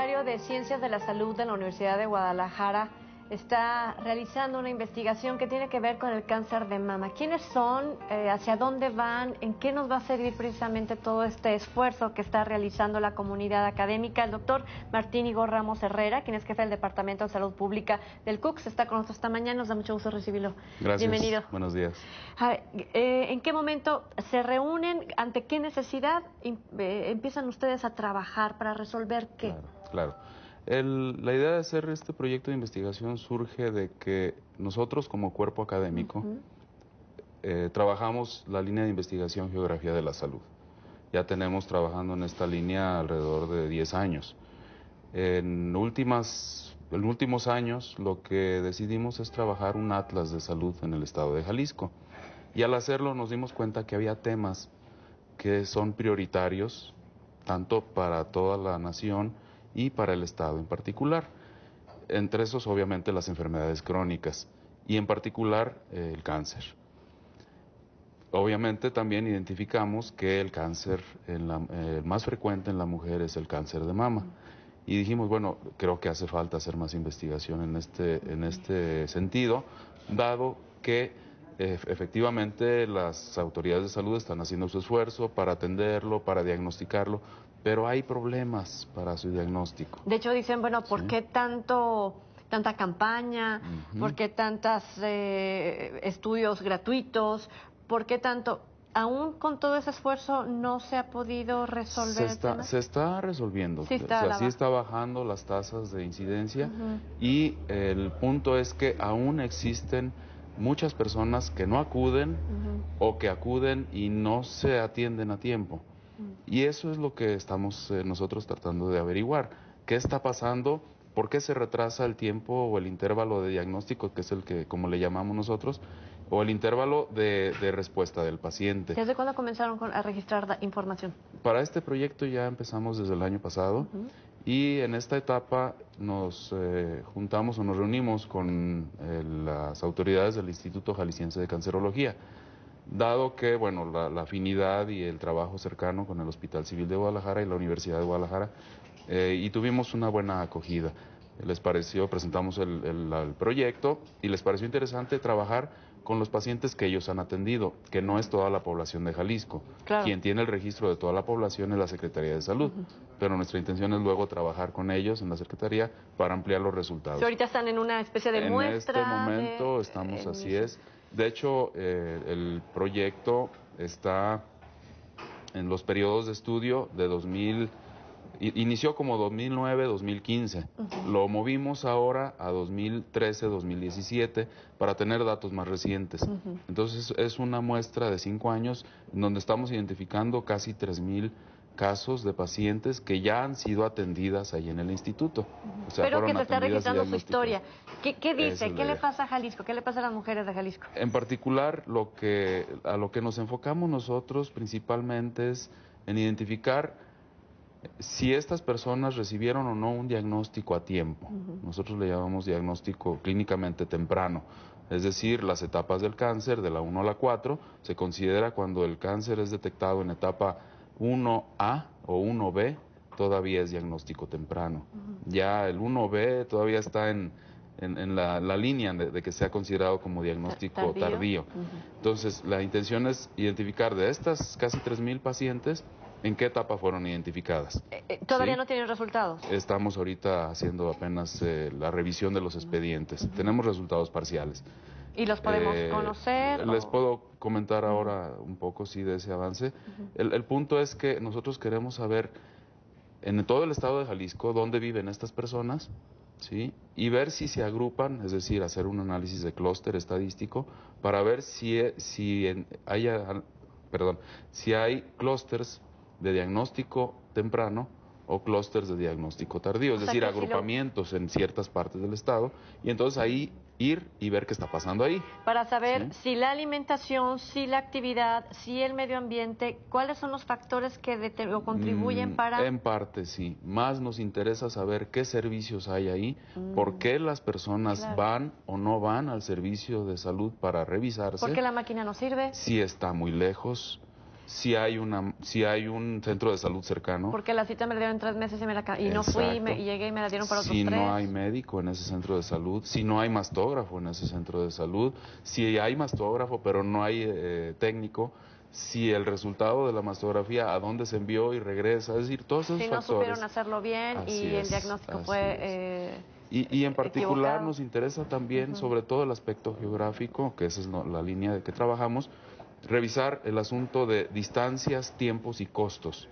Secretario de Ciencias de la Salud de la Universidad de Guadalajara está realizando una investigación que tiene que ver con el cáncer de mama. ¿Quiénes son? Eh, ¿Hacia dónde van? ¿En qué nos va a servir precisamente todo este esfuerzo que está realizando la comunidad académica? El doctor Martín Igor Ramos Herrera, quien es jefe del Departamento de Salud Pública del CUCS, está con nosotros esta mañana. Nos da mucho gusto recibirlo. Gracias. Bienvenido. Buenos días. Eh, ¿En qué momento se reúnen? ¿Ante qué necesidad eh, empiezan ustedes a trabajar para resolver qué? Claro. la idea de hacer este proyecto de investigación surge de que nosotros como cuerpo académico eh, trabajamos la línea de investigación geografía de la salud. Ya tenemos trabajando en esta línea alrededor de 10 años. En, últimas, en últimos años lo que decidimos es trabajar un atlas de salud en el estado de Jalisco. Y al hacerlo nos dimos cuenta que había temas que son prioritarios tanto para toda la nación, y para el Estado en particular. Entre esos, obviamente, las enfermedades crónicas y en particular eh, el cáncer. Obviamente también identificamos que el cáncer en la, eh, más frecuente en la mujer es el cáncer de mama. Y dijimos, bueno, creo que hace falta hacer más investigación en este, en este sentido, dado que efectivamente las autoridades de salud están haciendo su esfuerzo para atenderlo, para diagnosticarlo, pero hay problemas para su diagnóstico. De hecho dicen, bueno, ¿por qué tanto tanta campaña? ¿Por qué tantos eh, estudios gratuitos? ¿Por qué tanto? Aún con todo ese esfuerzo no se ha podido resolver. Se está, resolviendo. Sí está, o sea, sí está bajando las tasas de incidencia y el punto es que aún existen muchas personas que no acuden o que acuden y no se atienden a tiempo. Y eso es lo que estamos eh, nosotros tratando de averiguar. ¿Qué está pasando? ¿Por qué se retrasa el tiempo o el intervalo de diagnóstico, que es el que, como le llamamos nosotros, o el intervalo de, respuesta del paciente? ¿Desde cuándo comenzaron a registrar la información? Para este proyecto ya empezamos desde el año pasado y en esta etapa nos eh, juntamos o nos reunimos con eh, las autoridades del Instituto Jalisciense de Cancerología dado que bueno, la, afinidad y el trabajo cercano con el Hospital Civil de Guadalajara y la Universidad de Guadalajara, eh, y tuvimos una buena acogida. Les pareció, presentamos el, el, el proyecto y les pareció interesante trabajar con los pacientes que ellos han atendido, que no es toda la población de Jalisco. Quien tiene el registro de toda la población es la Secretaría de Salud, pero nuestra intención es luego trabajar con ellos en la Secretaría para ampliar los resultados. ahorita están en una especie de muestra. En este momento estamos, así es. De hecho, eh, el proyecto está en los periodos de estudio de 2000 inició como 2009, 2015. Lo movimos ahora a 2013, 2017 para tener datos más recientes. Entonces es una muestra de cinco años donde estamos identificando casi 3.000 casos de pacientes que ya han sido atendidas ahí en el instituto. Pero que se está registrando su historia. ¿Qué, dice? ¿Qué le pasa a Jalisco? ¿Qué le pasa a las mujeres de Jalisco? En particular, lo que, a lo que nos enfocamos nosotros principalmente es en identificar si estas personas recibieron o no un diagnóstico a tiempo. Nosotros le llamamos diagnóstico clínicamente temprano, es decir, las etapas del cáncer, de la 1 a la 4, se considera cuando el cáncer es detectado en etapa 1A o 1B, todavía es diagnóstico temprano. Ya el 1B todavía está en, la, línea de, que sea considerado como diagnóstico tardío. Entonces, la intención es identificar de estas casi 3.000 pacientes, ¿En qué etapa fueron identificadas? Eh, eh, ¿Todavía no tienen resultados? Estamos ahorita haciendo apenas eh, la revisión de los expedientes. Tenemos resultados parciales. ¿Y los podemos conocer? Les puedo comentar ahora un poco, sí, de ese avance. el, punto es que nosotros queremos saber en todo el estado de Jalisco dónde viven estas personas, ¿sí? Y ver si se agrupan, es decir, hacer un análisis de clúster estadístico para ver si, si haya, perdón, si hay clústeres de diagnóstico temprano o clústeres de diagnóstico tardío, es decir, agrupamientos en ciertas partes del estado, y entonces ahí ir y ver qué está pasando ahí. Para saber si la alimentación, si la actividad, si el medio ambiente, cuáles son los factores que contribuyen mm, para... En parte, sí. Más nos interesa saber qué servicios hay ahí, mm. por qué las personas van o no van al servicio de salud para revisarse. Porque la máquina no sirve. Si está muy lejos, si hay, una, si hay un centro de salud cercano. Porque la cita me la dieron tres meses y, no fui, y llegué y me la dieron para otro si tres. Si no hay médico en ese centro de salud, si no hay mastógrafo en ese centro de salud, si hay mastógrafo pero no hay eh, técnico, si el resultado de la mastografía a dónde se envió y regresa, es decir, todos esos factores. Si no supieron hacerlo bien y el diagnóstico fue... Eh, y, en particular nos interesa también sobre todo el aspecto geográfico, que esa es la línea de que trabajamos, revisar el asunto de distancias, tiempos y costos.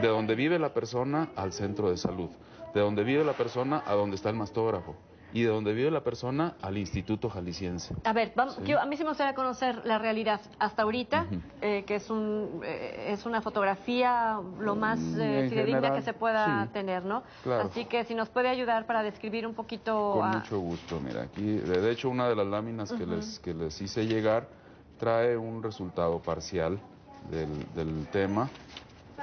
De donde vive la persona al centro de salud, de donde vive la persona a donde está el mastógrafo, y de donde vive la persona al Instituto Jalisciense. A ver, vamos, a mí sí me gustaría conocer la realidad hasta ahorita, eh, que eh, es, una fotografía lo mm, más eh, que se pueda tener, ¿no? Así que si nos puede ayudar para describir un poquito... Con mucho gusto, mira, aquí, de hecho, una de las láminas que les hice llegar trae un resultado parcial del, tema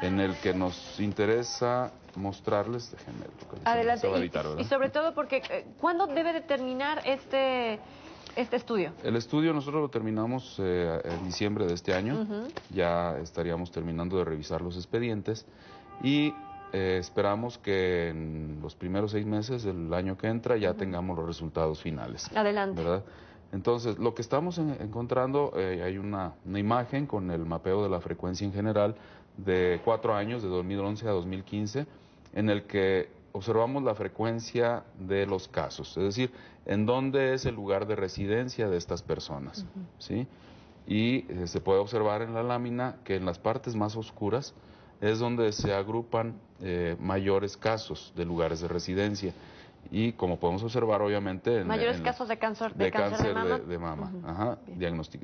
en el que nos interesa mostrarles, déjenme Adelante, y, sobre todo porque, eh, ¿cuándo debe de terminar este, este estudio? El estudio nosotros lo terminamos eh, en diciembre de este año, ya estaríamos terminando de revisar los expedientes y eh, esperamos que en los primeros seis meses del año que entra ya tengamos los resultados finales. Adelante. ¿verdad? Entonces, lo que estamos encontrando, eh, hay una, imagen con el mapeo de la frecuencia en general de cuatro años, de 2011 a 2015, en el que observamos la frecuencia de los casos, es decir, en dónde es el lugar de residencia de estas personas, Y eh, se puede observar en la lámina que en las partes más oscuras es donde se agrupan eh, mayores casos de lugares de residencia y como podemos observar obviamente mayores casos de cáncer de, cáncer, de, mama,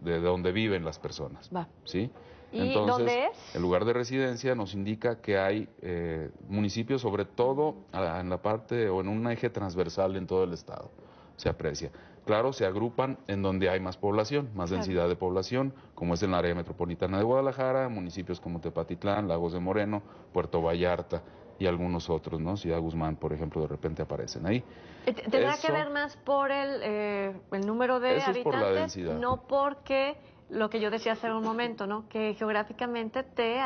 de, donde viven las personas sí ¿Y dónde es? el lugar de residencia nos indica que hay eh, municipios sobre todo en la parte o en un eje transversal en todo el estado se aprecia claro se agrupan en donde hay más población más densidad de población como es en el área metropolitana de Guadalajara municipios como Tepatitlán Lagos de Moreno Puerto Vallarta y algunos otros, ¿no? Ciudad Guzmán, por ejemplo, de repente aparecen ahí. Eh, ¿Tendrá que ver más por el, eh, el número de habitantes? No porque lo que yo decía hace un momento, ¿no? Que geográficamente te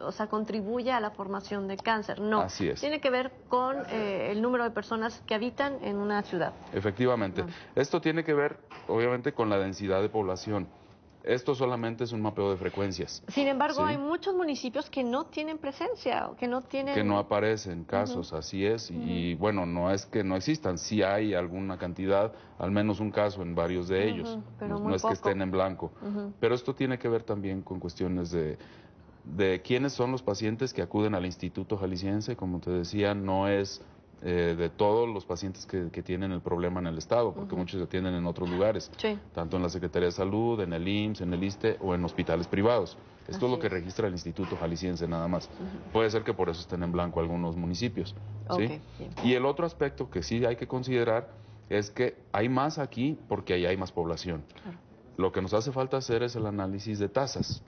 o sea, contribuye a la formación de cáncer. No. Tiene que ver con eh, el número de personas que habitan en una ciudad. Efectivamente. Esto tiene que ver, obviamente, con la densidad de población. Esto solamente es un mapeo de frecuencias. Sin embargo, hay muchos municipios que no tienen presencia, que no tienen... Que no aparecen casos, así es. Y bueno, no es que no existan, sí hay alguna cantidad, al menos un caso en varios de ellos. no, es que estén en blanco. Pero esto tiene que ver también con cuestiones de de quiénes son los pacientes que acuden al Instituto Jalisciense, como te decía, no es eh, de todos los pacientes que, tienen el problema en el Estado, porque muchos se tienen en otros lugares, tanto en la Secretaría de Salud, en el IMSS, en el ISTE o en hospitales privados. Esto es lo que registra el Instituto Jalisciense nada más. Puede ser que por eso estén en blanco algunos municipios. Y el otro aspecto que sí hay que considerar es que hay más aquí porque ahí hay más población. Lo que nos hace falta hacer es el análisis de tasas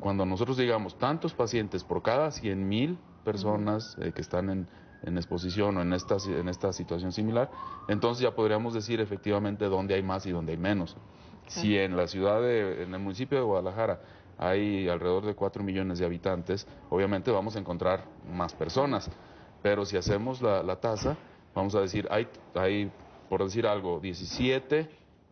cuando nosotros digamos tantos pacientes por cada 100 mil personas eh, que están en, en exposición o en esta, en esta situación similar, entonces ya podríamos decir efectivamente dónde hay más y dónde hay menos. Si en la ciudad, de, en el municipio de Guadalajara hay alrededor de 4 millones de habitantes, obviamente vamos a encontrar más personas, pero si hacemos la, tasa, vamos a decir, hay, hay, por decir algo, 17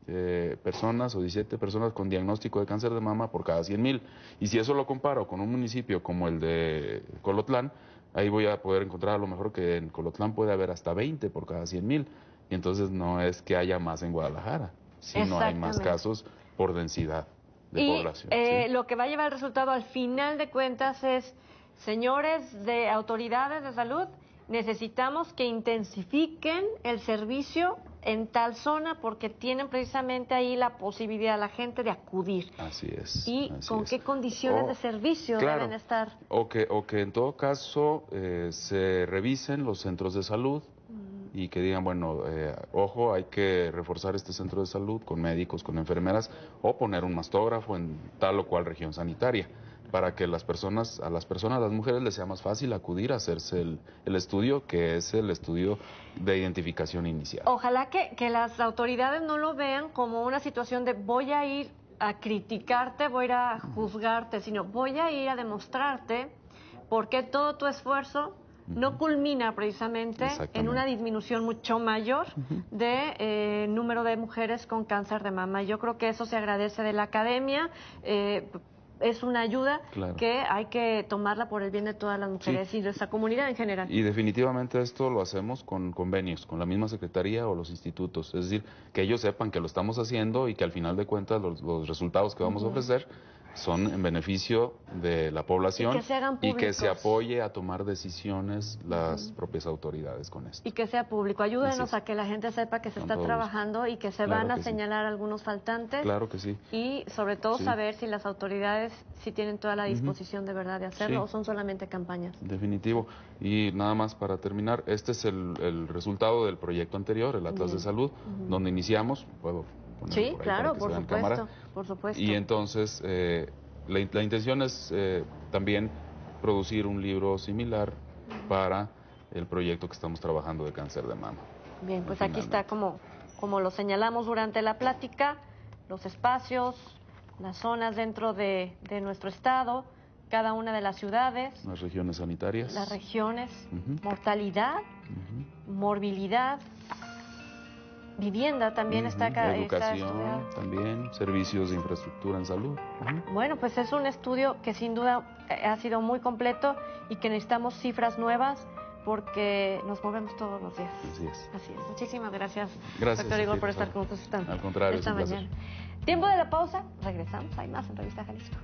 este, personas o 17 personas con diagnóstico de cáncer de mama por cada 100 mil. Y si eso lo comparo con un municipio como el de Colotlán, ahí voy a poder encontrar a lo mejor que en Colotlán puede haber hasta 20 por cada 100 mil. Y entonces no es que haya más en Guadalajara, sino hay más casos por densidad de población. Eh, Lo que va a llevar el resultado al final de cuentas es, señores de autoridades de salud, necesitamos que intensifiquen el servicio en tal zona porque tienen precisamente ahí la posibilidad la gente de acudir. Así es. ¿Y con qué condiciones de oh, servicio deben estar? O que, o que en todo caso eh, se revisen los centros de salud mm. y que digan, bueno, eh, ojo, hay que reforzar este centro de salud con médicos, con enfermeras, o poner un mastógrafo en tal o cual región sanitaria para que las personas, a las personas, a las mujeres les sea más fácil acudir a hacerse el, estudio, que es el estudio de identificación inicial. Ojalá que, las autoridades no lo vean como una situación de voy a ir a criticarte, voy a ir a juzgarte, sino voy a ir a demostrarte por qué todo tu esfuerzo no culmina precisamente en una disminución mucho mayor de eh, número de mujeres con cáncer de mama. Yo creo que eso se agradece de la academia. Eh, es una ayuda que hay que tomarla por el bien de todas las mujeres y de esta comunidad en general. Y definitivamente esto lo hacemos con convenios, con la misma secretaría o los institutos, es decir, que ellos sepan que lo estamos haciendo y que al final de cuentas los, resultados que vamos a ofrecer son en beneficio de la población y que se, apoye a tomar decisiones las propias autoridades con esto. Y que sea público. Ayúdenos a que la gente sepa que se está trabajando y que se van a señalar algunos faltantes. Claro que sí. Y sobre todo saber si las autoridades si tienen toda la disposición de verdad de hacerlo o son solamente campañas. Definitivo. Y nada más para terminar, este es el, resultado del proyecto anterior, el Atlas de Salud, donde iniciamos, sí, claro, por supuesto, Y entonces eh, la, intención es eh, también producir un libro similar para el proyecto que estamos trabajando de cáncer de mama. Bien, pues aquí está como, como lo señalamos durante la plática, los espacios, las zonas dentro de, nuestro estado, cada una de las ciudades. Las regiones sanitarias. Las regiones, mortalidad, morbilidad, Vivienda también está acá. Educación también, servicios de infraestructura en salud. Bueno, pues es un estudio que sin duda eh, ha sido muy completo y que necesitamos cifras nuevas porque nos movemos todos los días. Así es. Así es. Muchísimas gracias, gracias doctor Igor, por estar con nosotros esta, Al contrario, esta mañana. Tiempo de la pausa, regresamos, hay más en Revista Jalisco.